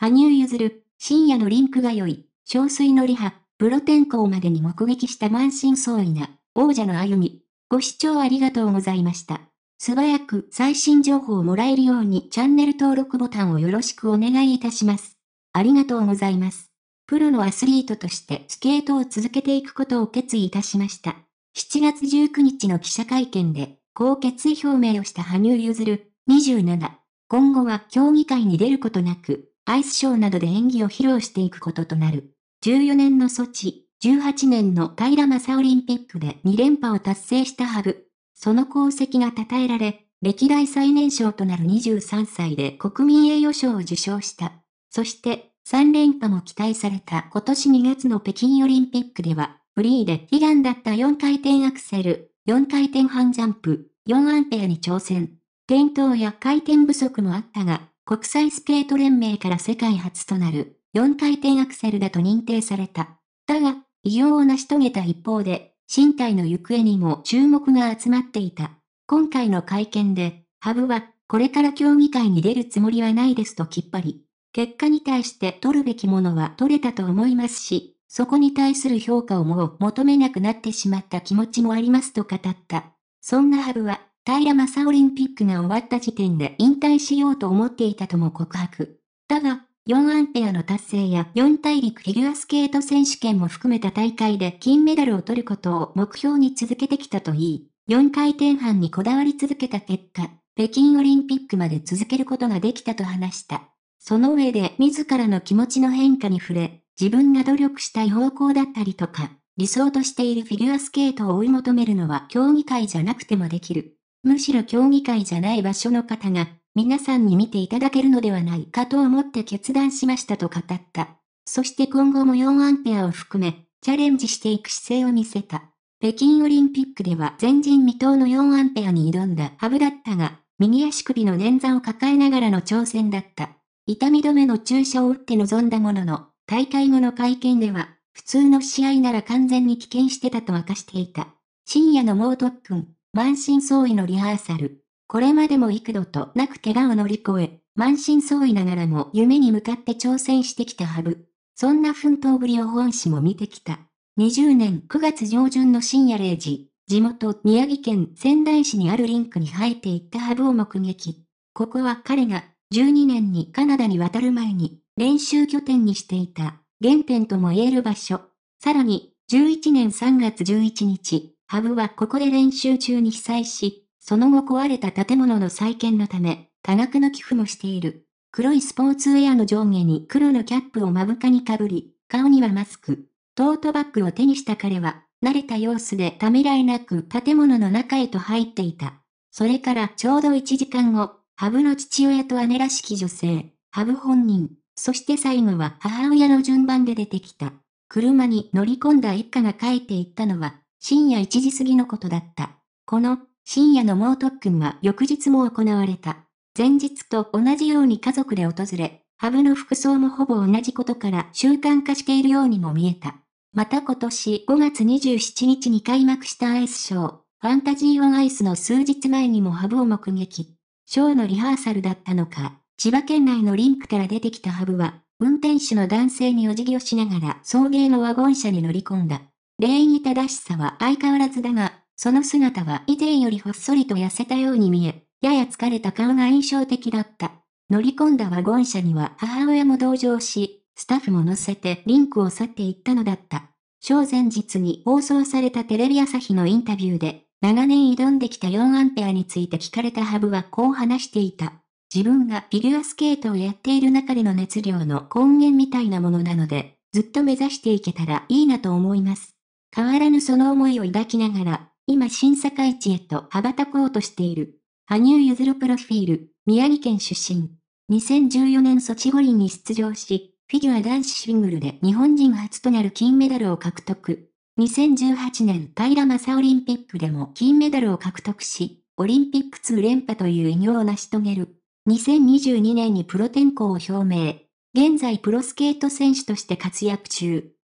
羽生結弦、深夜のリンクが良い、憔悴のリハ、プロ転向までに目撃した満身創痍な、王者の歩み。ご視聴ありがとうございました。素早く最新情報をもらえるようにチャンネル登録ボタンをよろしくお願いいたします。ありがとうございます。プロのアスリートとしてスケートを続けていくことを決意いたしました。7月19日の記者会見で、こう決意表明をした羽生結弦27。今後は競技会に出ることなく、アイスショーなどで演技を披露していくこととなる。14年のソチ、18年の平正オリンピックで2連覇を達成したハブ。その功績が称えられ、歴代最年少となる23歳で国民栄誉賞を受賞した。そして、3連覇も期待された今年2月の北京オリンピックでは、フリーで悲願だった4回転アクセル、4回転半ジャンプ、4アンペアに挑戦。転倒や回転不足もあったが、国際スケート連盟から世界初となる4回転アクセルだと認定された。だが、異様を成し遂げた一方で、身体の行方にも注目が集まっていた。今回の会見で、ハブは、これから競技会に出るつもりはないですときっぱり、結果に対して取るべきものは取れたと思いますし、そこに対する評価をもう求めなくなってしまった気持ちもありますと語った。そんなハブは、平正オリンピックが終わった時点で引退しようと思っていたとも告白。だが、4アンペアの達成や4大陸フィギュアスケート選手権も含めた大会で金メダルを取ることを目標に続けてきたといい、4回転半にこだわり続けた結果、北京オリンピックまで続けることができたと話した。その上で自らの気持ちの変化に触れ、自分が努力したい方向だったりとか、理想としているフィギュアスケートを追い求めるのは競技会じゃなくてもできる。むしろ競技会じゃない場所の方が、皆さんに見ていただけるのではないかと思って決断しましたと語った。そして今後も4アンペアを含め、チャレンジしていく姿勢を見せた。北京オリンピックでは前人未到の4アンペアに挑んだハブだったが、右足首の捻挫を抱えながらの挑戦だった。痛み止めの注射を打って臨んだものの、大会後の会見では、普通の試合なら完全に棄権してたと明かしていた。深夜の猛特訓。満身創痍のリハーサル。これまでも幾度となく怪我を乗り越え、満身創痍ながらも夢に向かって挑戦してきたハブ。そんな奮闘ぶりを本誌も見てきた。20年9月上旬の深夜0時、地元宮城県仙台市にあるリンクに入っていったハブを目撃。ここは彼が12年にカナダに渡る前に練習拠点にしていた原点とも言える場所。さらに11年3月11日、ハブはここで練習中に被災し、その後壊れた建物の再建のため、多額の寄付もしている。黒いスポーツウェアの上下に黒のキャップを目深にかぶり、顔にはマスク。トートバッグを手にした彼は、慣れた様子でためらいなく建物の中へと入っていた。それからちょうど1時間後、ハブの父親と姉らしき女性、ハブ本人、そして最後は母親の順番で出てきた。車に乗り込んだ一家が帰っていったのは、深夜1時過ぎのことだった。この、深夜の猛特訓は翌日も行われた。前日と同じように家族で訪れ、ハブの服装もほぼ同じことから習慣化しているようにも見えた。また今年5月27日に開幕したアイスショー、ファンタジー・オン・アイスの数日前にもハブを目撃。ショーのリハーサルだったのか、千葉県内のリンクから出てきたハブは、運転手の男性にお辞儀をしながら送迎のワゴン車に乗り込んだ。礼儀正しさは相変わらずだが、その姿は以前よりほっそりと痩せたように見え、やや疲れた顔が印象的だった。乗り込んだワゴン車には母親も同乗し、スタッフも乗せてリンクを去っていったのだった。小前日に放送されたテレビ朝日のインタビューで、長年挑んできた4アンペアについて聞かれたハブはこう話していた。自分がフィギュアスケートをやっている中での熱量の根源みたいなものなので、ずっと目指していけたらいいなと思います。変わらぬその思いを抱きながら、今審査会地へと羽ばたこうとしている。羽生結弦プロフィール、宮城県出身。2014年ソチ五輪に出場し、フィギュア男子シングルで日本人初となる金メダルを獲得。2018年平正オリンピックでも金メダルを獲得し、オリンピック2連覇という偉業を成し遂げる。2022年にプロ転向を表明。現在プロスケート選手として活躍中。